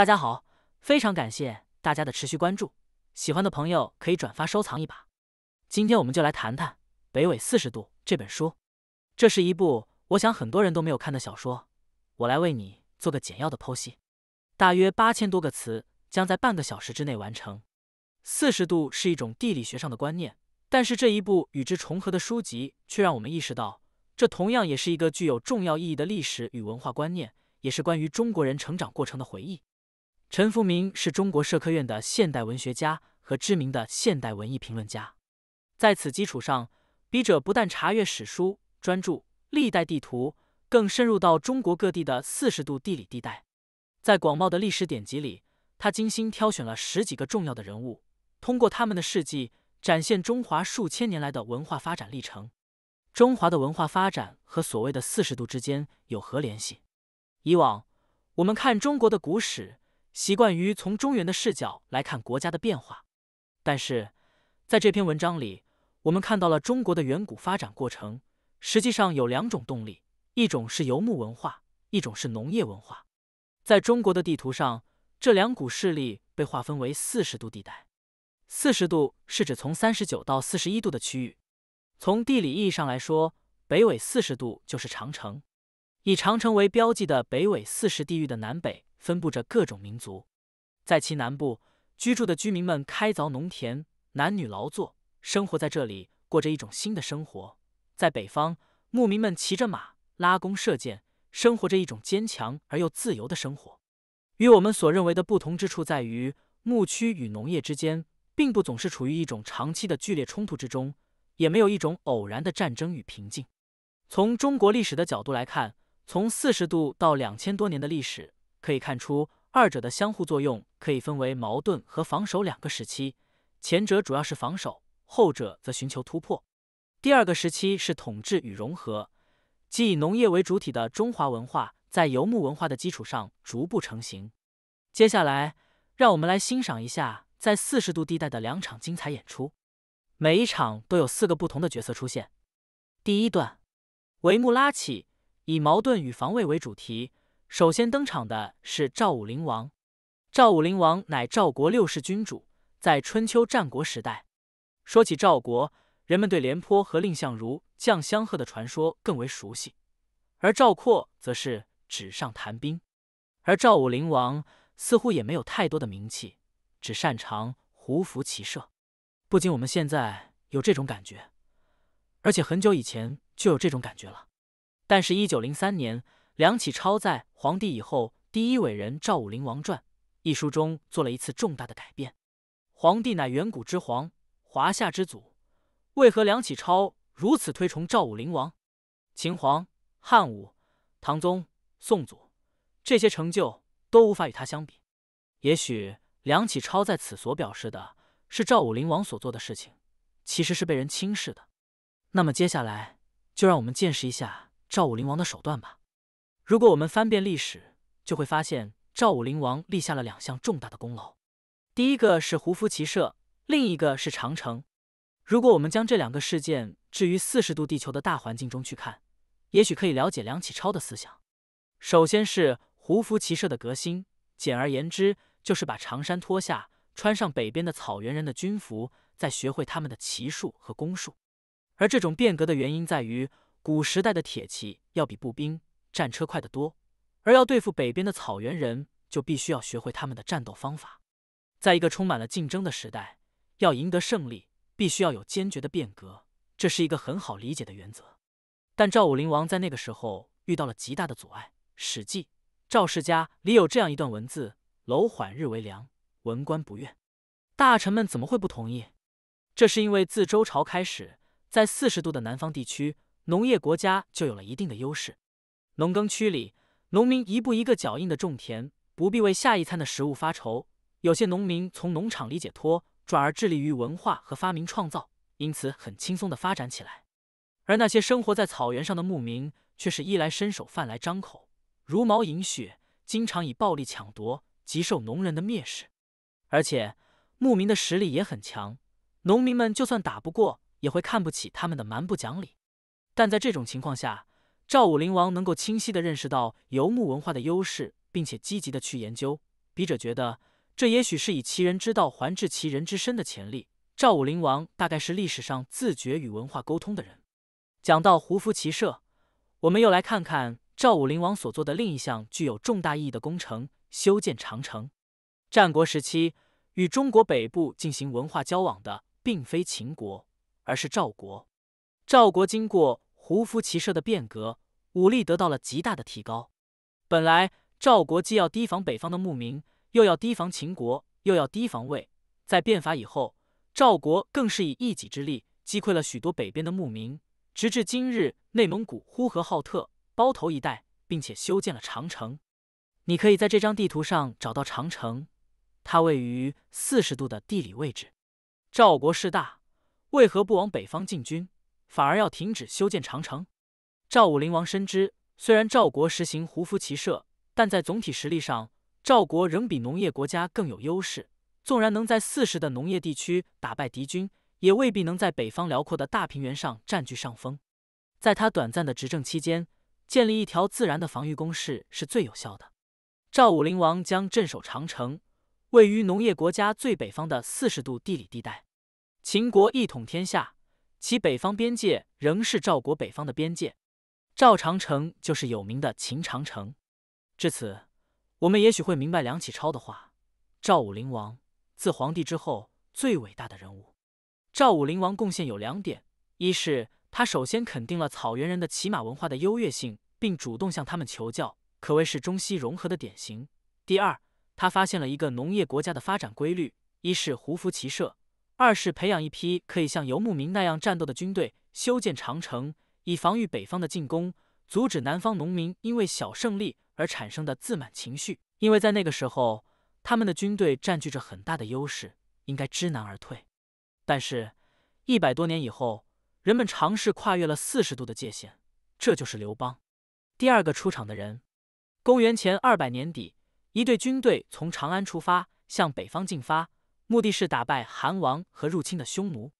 大家好，非常感谢大家的持续关注，喜欢的朋友可以转发收藏一把。今天我们就来谈谈《北纬四十度》这本书，这是一部我想很多人都没有看的小说，我来为你做个简要的剖析。大约八千多个词将在半个小时之内完成。四十度是一种地理学上的观念，但是这一部与之重合的书籍却让我们意识到，这同样也是一个具有重要意义的历史与文化观念，也是关于中国人成长过程的回忆。陈福明是中国社科院的现代文学家和知名的现代文艺评论家。在此基础上，笔者不但查阅史书、专著、历代地图，更深入到中国各地的四十度地理地带。在广袤的历史典籍里，他精心挑选了十几个重要的人物，通过他们的事迹，展现中华数千年来的文化发展历程。中华的文化发展和所谓的四十度之间有何联系？以往我们看中国的古史。习惯于从中原的视角来看国家的变化，但是在这篇文章里，我们看到了中国的远古发展过程。实际上有两种动力，一种是游牧文化，一种是农业文化。在中国的地图上，这两股势力被划分为四十度地带。四十度是指从三十九到四十一度的区域。从地理意义上来说，北纬四十度就是长城。以长城为标记的北纬四十地域的南北。分布着各种民族，在其南部居住的居民们开凿农田，男女劳作，生活在这里过着一种新的生活；在北方，牧民们骑着马，拉弓射箭，生活着一种坚强而又自由的生活。与我们所认为的不同之处在于，牧区与农业之间并不总是处于一种长期的剧烈冲突之中，也没有一种偶然的战争与平静。从中国历史的角度来看，从四十度到两千多年的历史。可以看出，二者的相互作用可以分为矛盾和防守两个时期，前者主要是防守，后者则寻求突破。第二个时期是统治与融合，即以农业为主体的中华文化在游牧文化的基础上逐步成型。接下来，让我们来欣赏一下在四十度地带的两场精彩演出，每一场都有四个不同的角色出现。第一段，帷幕拉起，以矛盾与防卫为主题。首先登场的是赵武灵王。赵武灵王乃赵国六世君主，在春秋战国时代，说起赵国，人们对廉颇和蔺相如将相贺的传说更为熟悉，而赵括则是纸上谈兵，而赵武灵王似乎也没有太多的名气，只擅长胡服骑射。不仅我们现在有这种感觉，而且很久以前就有这种感觉了。但是，一九零三年。梁启超在《皇帝以后第一伟人赵武灵王传》一书中做了一次重大的改变。皇帝乃远古之皇，华夏之祖，为何梁启超如此推崇赵武灵王？秦皇、汉武、唐宗、宋祖，这些成就都无法与他相比。也许梁启超在此所表示的是赵武灵王所做的事情，其实是被人轻视的。那么接下来就让我们见识一下赵武灵王的手段吧。如果我们翻遍历史，就会发现赵武灵王立下了两项重大的功劳，第一个是胡服骑射，另一个是长城。如果我们将这两个事件置于四十度地球的大环境中去看，也许可以了解梁启超的思想。首先是胡服骑射的革新，简而言之就是把长衫脱下，穿上北边的草原人的军服，再学会他们的骑术和弓术。而这种变革的原因在于，古时代的铁骑要比步兵。战车快得多，而要对付北边的草原人，就必须要学会他们的战斗方法。在一个充满了竞争的时代，要赢得胜利，必须要有坚决的变革，这是一个很好理解的原则。但赵武灵王在那个时候遇到了极大的阻碍。《史记·赵世家》里有这样一段文字：“楼缓日为凉，文官不愿。”大臣们怎么会不同意？这是因为自周朝开始，在四十度的南方地区，农业国家就有了一定的优势。”农耕区里，农民一步一个脚印的种田，不必为下一餐的食物发愁。有些农民从农场里解脱，转而致力于文化和发明创造，因此很轻松的发展起来。而那些生活在草原上的牧民，却是衣来伸手、饭来张口，茹毛饮血，经常以暴力抢夺，极受农人的蔑视。而且，牧民的实力也很强，农民们就算打不过，也会看不起他们的蛮不讲理。但在这种情况下，赵武灵王能够清晰地认识到游牧文化的优势，并且积极地去研究。笔者觉得，这也许是以其人之道还治其人之身的潜力。赵武灵王大概是历史上自觉与文化沟通的人。讲到胡服骑射，我们又来看看赵武灵王所做的另一项具有重大意义的工程——修建长城。战国时期，与中国北部进行文化交往的并非秦国，而是赵国。赵国经过。胡服骑射的变革，武力得到了极大的提高。本来赵国既要提防北方的牧民，又要提防秦国，又要提防魏。在变法以后，赵国更是以一己之力击溃了许多北边的牧民，直至今日，内蒙古呼和浩特、包头一带，并且修建了长城。你可以在这张地图上找到长城，它位于四十度的地理位置。赵国势大，为何不往北方进军？反而要停止修建长城。赵武灵王深知，虽然赵国实行胡服骑射，但在总体实力上，赵国仍比农业国家更有优势。纵然能在四十的农业地区打败敌军，也未必能在北方辽阔的大平原上占据上风。在他短暂的执政期间，建立一条自然的防御工事是最有效的。赵武灵王将镇守长城，位于农业国家最北方的四十度地理地带。秦国一统天下。其北方边界仍是赵国北方的边界，赵长城就是有名的秦长城。至此，我们也许会明白梁启超的话：“赵武灵王，自皇帝之后最伟大的人物。”赵武灵王贡献有两点：一是他首先肯定了草原人的骑马文化的优越性，并主动向他们求教，可谓是中西融合的典型；第二，他发现了一个农业国家的发展规律：一是胡服骑射。二是培养一批可以像游牧民那样战斗的军队，修建长城以防御北方的进攻，阻止南方农民因为小胜利而产生的自满情绪。因为在那个时候，他们的军队占据着很大的优势，应该知难而退。但是，一百多年以后，人们尝试跨越了四十度的界限。这就是刘邦，第二个出场的人。公元前二百年底，一队军队从长安出发，向北方进发。目的是打败韩王和入侵的匈奴。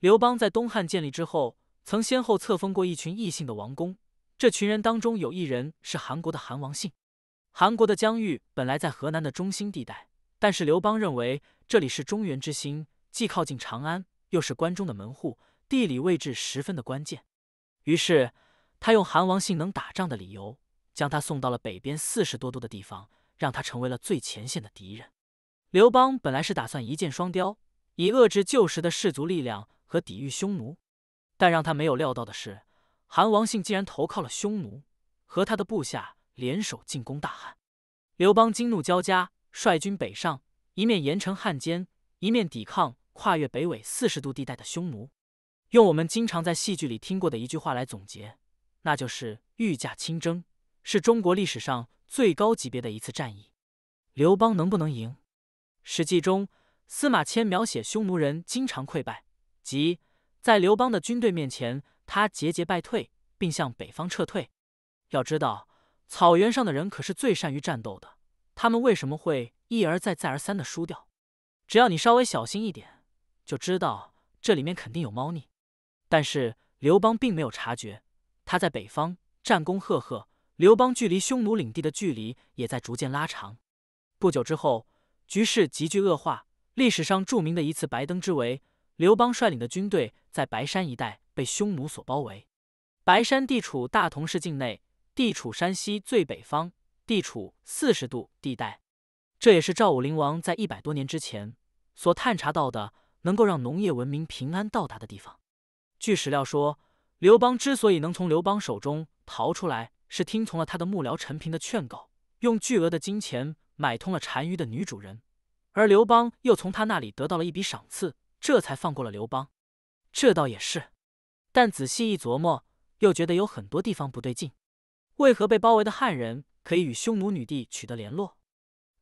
刘邦在东汉建立之后，曾先后册封过一群异姓的王公。这群人当中有一人是韩国的韩王信。韩国的疆域本来在河南的中心地带，但是刘邦认为这里是中原之心，既靠近长安，又是关中的门户，地理位置十分的关键。于是他用韩王姓能打仗的理由，将他送到了北边四十多度的地方，让他成为了最前线的敌人。刘邦本来是打算一箭双雕，以遏制旧时的氏族力量和抵御匈奴。但让他没有料到的是，韩王信竟然投靠了匈奴，和他的部下联手进攻大汉。刘邦惊怒交加，率军北上，一面严惩汉奸，一面抵抗跨越北纬四十度地带的匈奴。用我们经常在戏剧里听过的一句话来总结，那就是御驾亲征，是中国历史上最高级别的一次战役。刘邦能不能赢？史记中，司马迁描写匈奴人经常溃败，即在刘邦的军队面前，他节节败退，并向北方撤退。要知道，草原上的人可是最善于战斗的，他们为什么会一而再、再而三的输掉？只要你稍微小心一点，就知道这里面肯定有猫腻。但是刘邦并没有察觉，他在北方战功赫赫，刘邦距离匈奴领地的距离也在逐渐拉长。不久之后。局势急剧恶化。历史上著名的一次白登之围，刘邦率领的军队在白山一带被匈奴所包围。白山地处大同市境内，地处山西最北方，地处四十度地带。这也是赵武灵王在一百多年之前所探查到的能够让农业文明平安到达的地方。据史料说，刘邦之所以能从刘邦手中逃出来，是听从了他的幕僚陈平的劝告，用巨额的金钱。买通了单于的女主人，而刘邦又从他那里得到了一笔赏赐，这才放过了刘邦。这倒也是，但仔细一琢磨，又觉得有很多地方不对劲。为何被包围的汉人可以与匈奴女帝取得联络？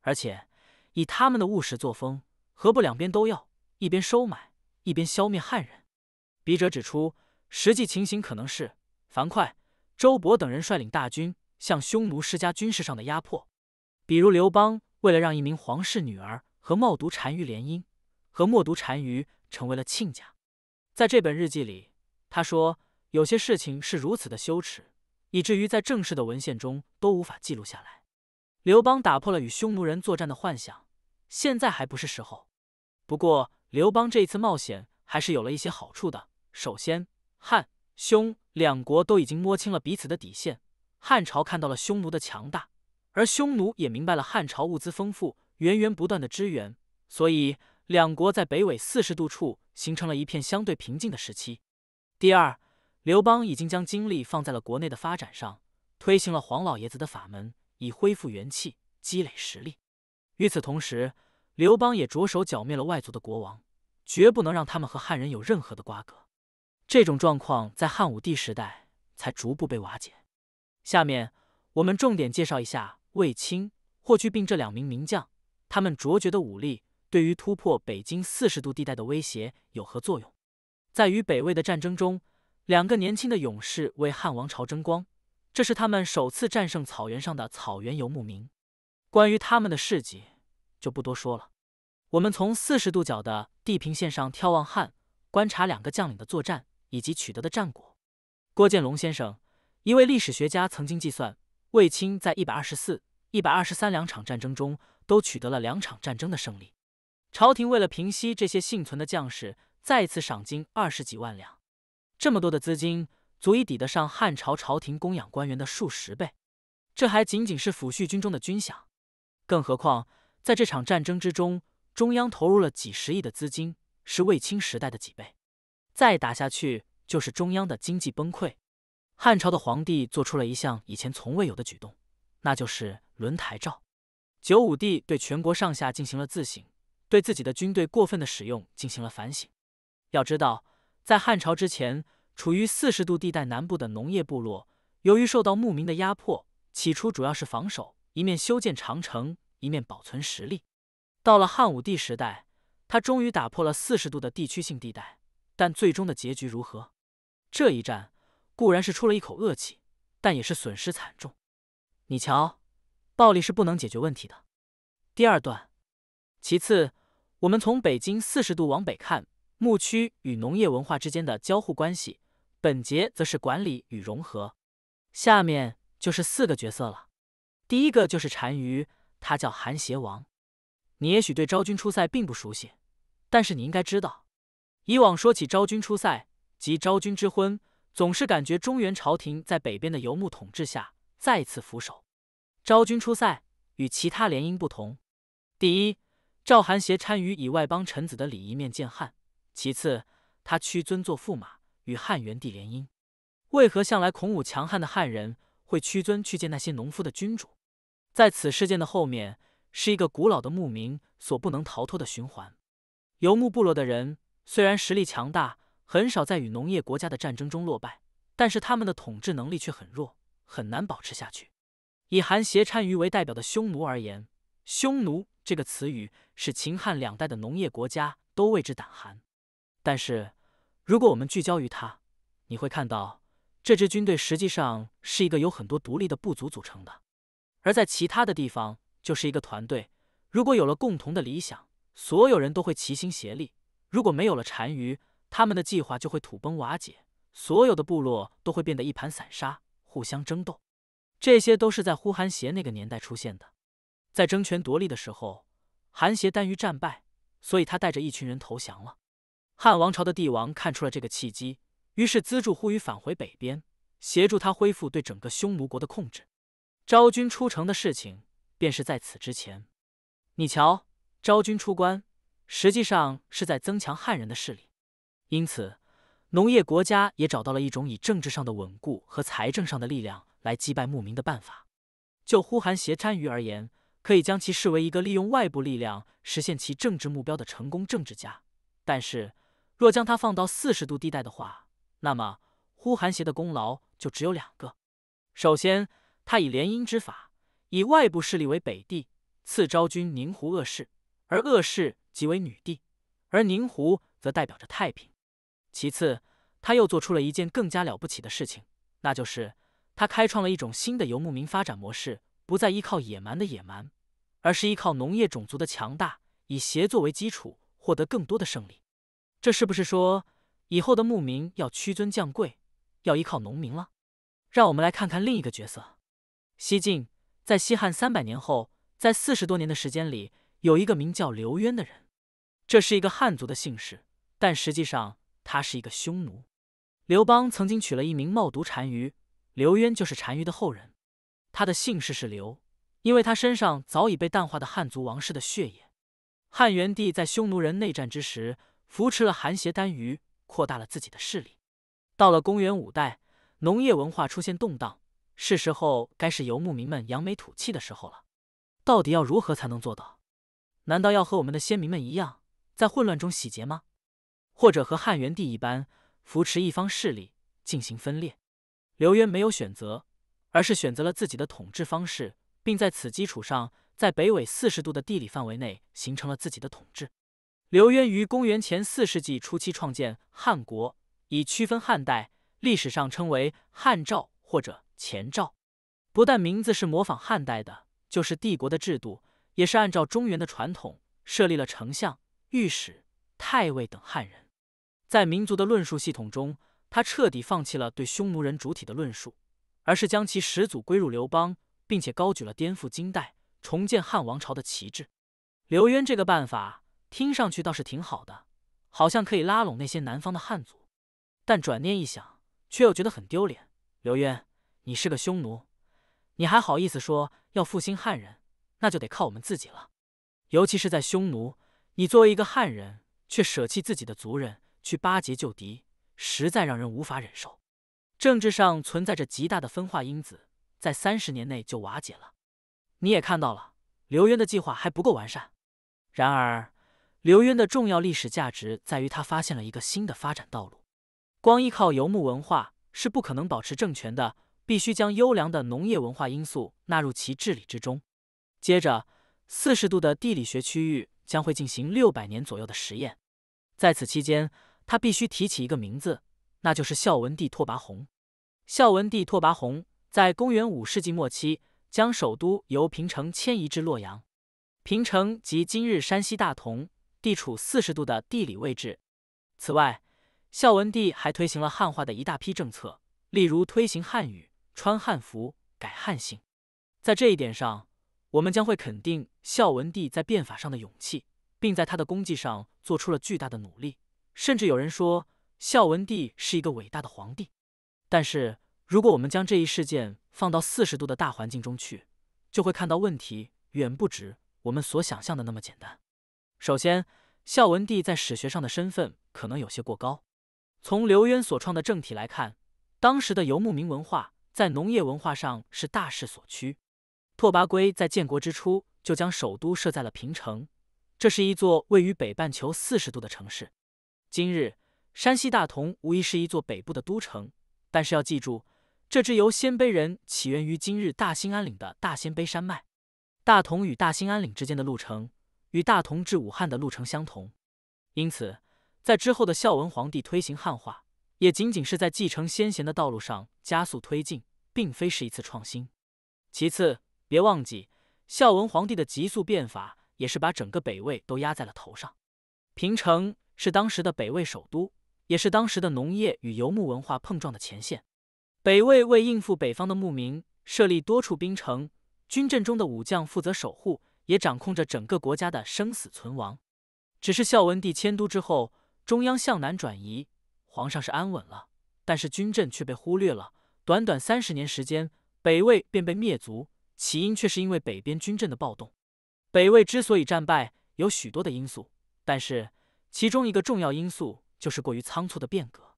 而且以他们的务实作风，何不两边都要，一边收买，一边消灭汉人？笔者指出，实际情形可能是，樊哙、周勃等人率领大军向匈奴施加军事上的压迫。比如刘邦为了让一名皇室女儿和冒读单于联姻，和冒读单于成为了亲家。在这本日记里，他说有些事情是如此的羞耻，以至于在正式的文献中都无法记录下来。刘邦打破了与匈奴人作战的幻想，现在还不是时候。不过，刘邦这一次冒险还是有了一些好处的。首先，汉、匈两国都已经摸清了彼此的底线，汉朝看到了匈奴的强大。而匈奴也明白了汉朝物资丰富、源源不断的支援，所以两国在北纬四十度处形成了一片相对平静的时期。第二，刘邦已经将精力放在了国内的发展上，推行了黄老爷子的法门，以恢复元气、积累实力。与此同时，刘邦也着手剿灭了外族的国王，绝不能让他们和汉人有任何的瓜葛。这种状况在汉武帝时代才逐步被瓦解。下面我们重点介绍一下。卫青、霍去病这两名名将，他们卓绝的武力对于突破北京四十度地带的威胁有何作用？在与北魏的战争中，两个年轻的勇士为汉王朝争光，这是他们首次战胜草原上的草原游牧民。关于他们的事迹就不多说了。我们从四十度角的地平线上眺望汉，观察两个将领的作战以及取得的战果。郭建龙先生，一位历史学家曾经计算，卫青在一百二十四。一百二十三两场战争中，都取得了两场战争的胜利。朝廷为了平息这些幸存的将士，再次赏金二十几万两。这么多的资金，足以抵得上汉朝朝廷供养官员的数十倍。这还仅仅是抚恤军中的军饷，更何况在这场战争之中，中央投入了几十亿的资金，是卫青时代的几倍。再打下去，就是中央的经济崩溃。汉朝的皇帝做出了一项以前从未有的举动，那就是。轮台罩，九五帝对全国上下进行了自省，对自己的军队过分的使用进行了反省。要知道，在汉朝之前，处于四十度地带南部的农业部落，由于受到牧民的压迫，起初主要是防守，一面修建长城，一面保存实力。到了汉武帝时代，他终于打破了四十度的地区性地带，但最终的结局如何？这一战固然是出了一口恶气，但也是损失惨重。你瞧。暴力是不能解决问题的。第二段，其次，我们从北京四十度往北看，牧区与农业文化之间的交互关系。本节则是管理与融合。下面就是四个角色了。第一个就是单于，他叫韩邪王。你也许对昭君出塞并不熟悉，但是你应该知道，以往说起昭君出塞及昭君之婚，总是感觉中原朝廷在北边的游牧统治下再次俯首。昭君出塞与其他联姻不同，第一，赵韩邪参与以外邦臣子的礼仪面见汉；其次，他屈尊做驸马，与汉元帝联姻。为何向来孔武强悍的汉人会屈尊去见那些农夫的君主？在此事件的后面，是一个古老的牧民所不能逃脱的循环。游牧部落的人虽然实力强大，很少在与农业国家的战争中落败，但是他们的统治能力却很弱，很难保持下去。以韩邪单于为代表的匈奴而言，“匈奴”这个词语使秦汉两代的农业国家都为之胆寒。但是，如果我们聚焦于他，你会看到这支军队实际上是一个由很多独立的部族组成的。而在其他的地方，就是一个团队。如果有了共同的理想，所有人都会齐心协力；如果没有了单于，他们的计划就会土崩瓦解，所有的部落都会变得一盘散沙，互相争斗。这些都是在呼韩邪那个年代出现的，在争权夺利的时候，韩邪单于战败，所以他带着一群人投降了。汉王朝的帝王看出了这个契机，于是资助呼于返回北边，协助他恢复对整个匈奴国的控制。昭君出城的事情便是在此之前。你瞧，昭君出关，实际上是在增强汉人的势力。因此，农业国家也找到了一种以政治上的稳固和财政上的力量。来击败牧民的办法，就呼韩邪单于而言，可以将其视为一个利用外部力量实现其政治目标的成功政治家。但是，若将他放到四十度地带的话，那么呼韩邪的功劳就只有两个：首先，他以联姻之法，以外部势力为北帝，赐昭君宁胡恶氏，而恶氏即为女帝，而宁胡则代表着太平；其次，他又做出了一件更加了不起的事情，那就是。他开创了一种新的游牧民发展模式，不再依靠野蛮的野蛮，而是依靠农业种族的强大，以协作为基础获得更多的胜利。这是不是说以后的牧民要屈尊降贵，要依靠农民了？让我们来看看另一个角色。西晋在西汉三百年后，在四十多年的时间里，有一个名叫刘渊的人，这是一个汉族的姓氏，但实际上他是一个匈奴。刘邦曾经娶了一名冒读单于。刘渊就是单于的后人，他的姓氏是刘，因为他身上早已被淡化的汉族王室的血液。汉元帝在匈奴人内战之时，扶持了韩邪单于，扩大了自己的势力。到了公元五代，农业文化出现动荡，是时候该是游牧民们扬眉吐气的时候了。到底要如何才能做到？难道要和我们的先民们一样，在混乱中洗劫吗？或者和汉元帝一般，扶持一方势力，进行分裂？刘渊没有选择，而是选择了自己的统治方式，并在此基础上，在北纬四十度的地理范围内形成了自己的统治。刘渊于公元前四世纪初期创建汉国，以区分汉代，历史上称为汉赵或者前赵。不但名字是模仿汉代的，就是帝国的制度也是按照中原的传统，设立了丞相、御史、太尉等汉人。在民族的论述系统中。他彻底放弃了对匈奴人主体的论述，而是将其始祖归入刘邦，并且高举了颠覆金代、重建汉王朝的旗帜。刘渊这个办法听上去倒是挺好的，好像可以拉拢那些南方的汉族。但转念一想，却又觉得很丢脸。刘渊，你是个匈奴，你还好意思说要复兴汉人？那就得靠我们自己了。尤其是在匈奴，你作为一个汉人，却舍弃自己的族人去巴结旧敌。实在让人无法忍受，政治上存在着极大的分化因子，在三十年内就瓦解了。你也看到了，刘渊的计划还不够完善。然而，刘渊的重要历史价值在于他发现了一个新的发展道路。光依靠游牧文化是不可能保持政权的，必须将优良的农业文化因素纳入其治理之中。接着，四十度的地理学区域将会进行六百年左右的实验，在此期间。他必须提起一个名字，那就是孝文帝拓跋宏。孝文帝拓跋宏在公元五世纪末期将首都由平城迁移至洛阳。平城即今日山西大同，地处四十度的地理位置。此外，孝文帝还推行了汉化的一大批政策，例如推行汉语、穿汉服、改汉姓。在这一点上，我们将会肯定孝文帝在变法上的勇气，并在他的功绩上做出了巨大的努力。甚至有人说，孝文帝是一个伟大的皇帝。但是如果我们将这一事件放到四十度的大环境中去，就会看到问题远不止我们所想象的那么简单。首先，孝文帝在史学上的身份可能有些过高。从刘渊所创的政体来看，当时的游牧民文化在农业文化上是大势所趋。拓跋圭在建国之初就将首都设在了平城，这是一座位于北半球四十度的城市。今日山西大同无疑是一座北部的都城，但是要记住，这支由鲜卑人起源于今日大兴安岭的大鲜卑山脉，大同与大兴安岭之间的路程与大同至武汉的路程相同。因此，在之后的孝文皇帝推行汉化，也仅仅是在继承先贤的道路上加速推进，并非是一次创新。其次，别忘记孝文皇帝的急速变法，也是把整个北魏都压在了头上。平城。是当时的北魏首都，也是当时的农业与游牧文化碰撞的前线。北魏为应付北方的牧民，设立多处兵城，军阵中的武将负责守护，也掌控着整个国家的生死存亡。只是孝文帝迁都之后，中央向南转移，皇上是安稳了，但是军阵却被忽略了。短短三十年时间，北魏便被灭族，起因却是因为北边军阵的暴动。北魏之所以战败，有许多的因素，但是。其中一个重要因素就是过于仓促的变革。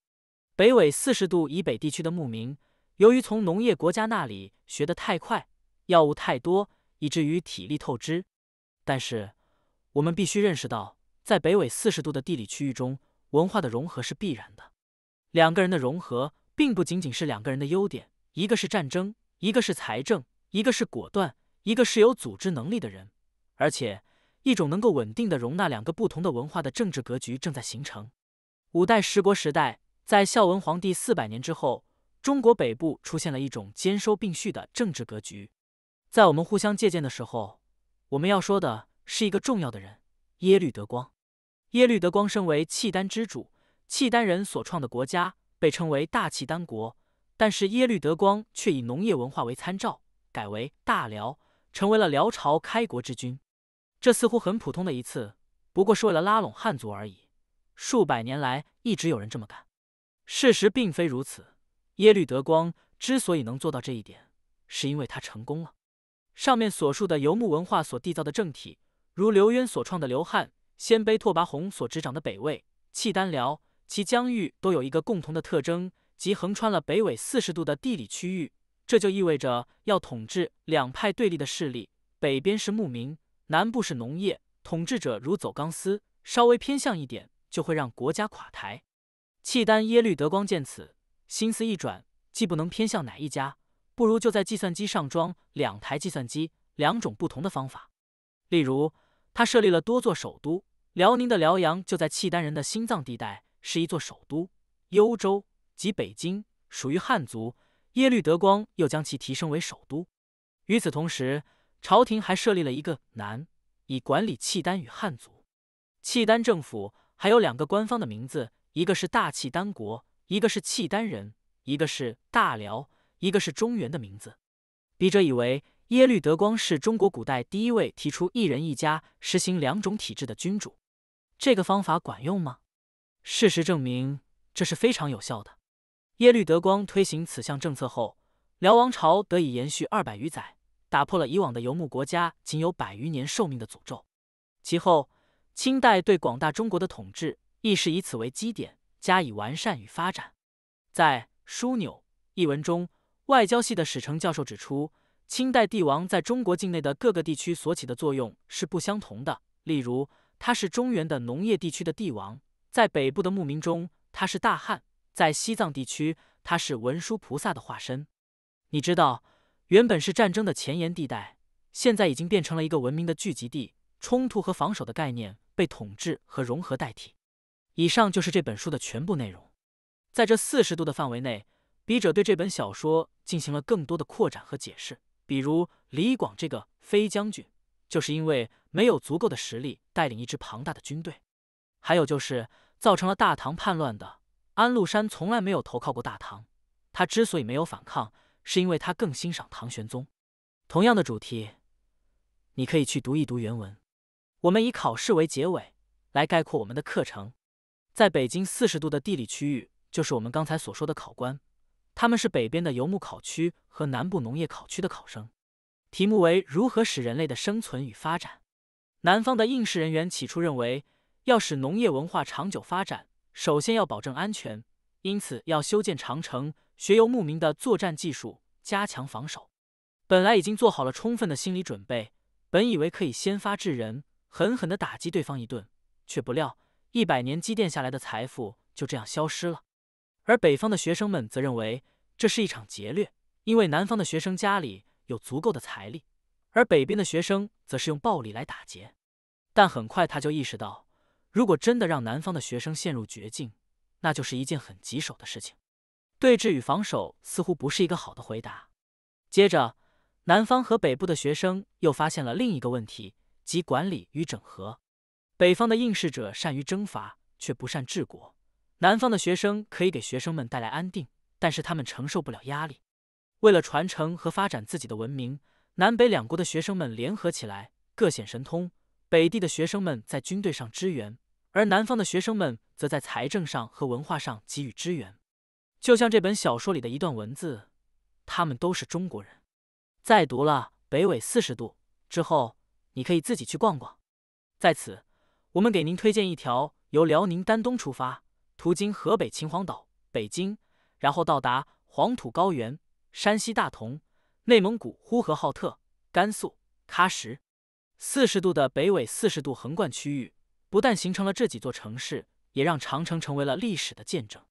北纬四十度以北地区的牧民，由于从农业国家那里学得太快，药物太多，以至于体力透支。但是，我们必须认识到，在北纬四十度的地理区域中，文化的融合是必然的。两个人的融合，并不仅仅是两个人的优点：一个是战争，一个是财政，一个是果断，一个是有组织能力的人，而且。一种能够稳定的容纳两个不同的文化的政治格局正在形成。五代十国时代，在孝文皇帝四百年之后，中国北部出现了一种兼收并蓄的政治格局。在我们互相借鉴的时候，我们要说的是一个重要的人——耶律德光。耶律德光身为契丹之主，契丹人所创的国家被称为大契丹国，但是耶律德光却以农业文化为参照，改为大辽，成为了辽朝开国之君。这似乎很普通的一次，不过是为了拉拢汉族而已。数百年来，一直有人这么干。事实并非如此。耶律德光之所以能做到这一点，是因为他成功了。上面所述的游牧文化所缔造的政体，如刘渊所创的刘汉、鲜卑拓跋宏所执掌的北魏、契丹辽，其疆域都有一个共同的特征，即横穿了北纬四十度的地理区域。这就意味着要统治两派对立的势力，北边是牧民。南部是农业，统治者如走钢丝，稍微偏向一点就会让国家垮台。契丹耶律德光见此，心思一转，既不能偏向哪一家，不如就在计算机上装两台计算机，两种不同的方法。例如，他设立了多座首都，辽宁的辽阳就在契丹人的心脏地带，是一座首都；幽州即北京属于汉族，耶律德光又将其提升为首都。与此同时。朝廷还设立了一个南，以管理契丹与汉族。契丹政府还有两个官方的名字，一个是大契丹国，一个是契丹人，一个是大辽，一个是中原的名字。笔者以为，耶律德光是中国古代第一位提出一人一家实行两种体制的君主。这个方法管用吗？事实证明，这是非常有效的。耶律德光推行此项政策后，辽王朝得以延续二百余载。打破了以往的游牧国家仅有百余年寿命的诅咒，其后，清代对广大中国的统治亦是以此为基点加以完善与发展。在《枢纽》一文中，外交系的史成教授指出，清代帝王在中国境内的各个地区所起的作用是不相同的。例如，他是中原的农业地区的帝王，在北部的牧民中，他是大汉，在西藏地区，他是文殊菩萨的化身。你知道？原本是战争的前沿地带，现在已经变成了一个文明的聚集地。冲突和防守的概念被统治和融合代替。以上就是这本书的全部内容。在这四十度的范围内，笔者对这本小说进行了更多的扩展和解释。比如，李广这个飞将军，就是因为没有足够的实力带领一支庞大的军队。还有就是，造成了大唐叛乱的安禄山，从来没有投靠过大唐。他之所以没有反抗。是因为他更欣赏唐玄宗。同样的主题，你可以去读一读原文。我们以考试为结尾，来概括我们的课程。在北京四十度的地理区域，就是我们刚才所说的考官，他们是北边的游牧考区和南部农业考区的考生。题目为如何使人类的生存与发展。南方的应试人员起初认为，要使农业文化长久发展，首先要保证安全，因此要修建长城。学游牧民的作战技术，加强防守。本来已经做好了充分的心理准备，本以为可以先发制人，狠狠地打击对方一顿，却不料一百年积淀下来的财富就这样消失了。而北方的学生们则认为这是一场劫掠，因为南方的学生家里有足够的财力，而北边的学生则是用暴力来打劫。但很快他就意识到，如果真的让南方的学生陷入绝境，那就是一件很棘手的事情。对峙与防守似乎不是一个好的回答。接着，南方和北部的学生又发现了另一个问题，即管理与整合。北方的应试者善于征伐，却不善治国；南方的学生可以给学生们带来安定，但是他们承受不了压力。为了传承和发展自己的文明，南北两国的学生们联合起来，各显神通。北地的学生们在军队上支援，而南方的学生们则在财政上和文化上给予支援。就像这本小说里的一段文字，他们都是中国人。在读了北纬四十度之后，你可以自己去逛逛。在此，我们给您推荐一条由辽宁丹东出发，途经河北秦皇岛、北京，然后到达黄土高原、山西大同、内蒙古呼和浩特、甘肃喀什四十度的北纬四十度横贯区域，不但形成了这几座城市，也让长城成为了历史的见证。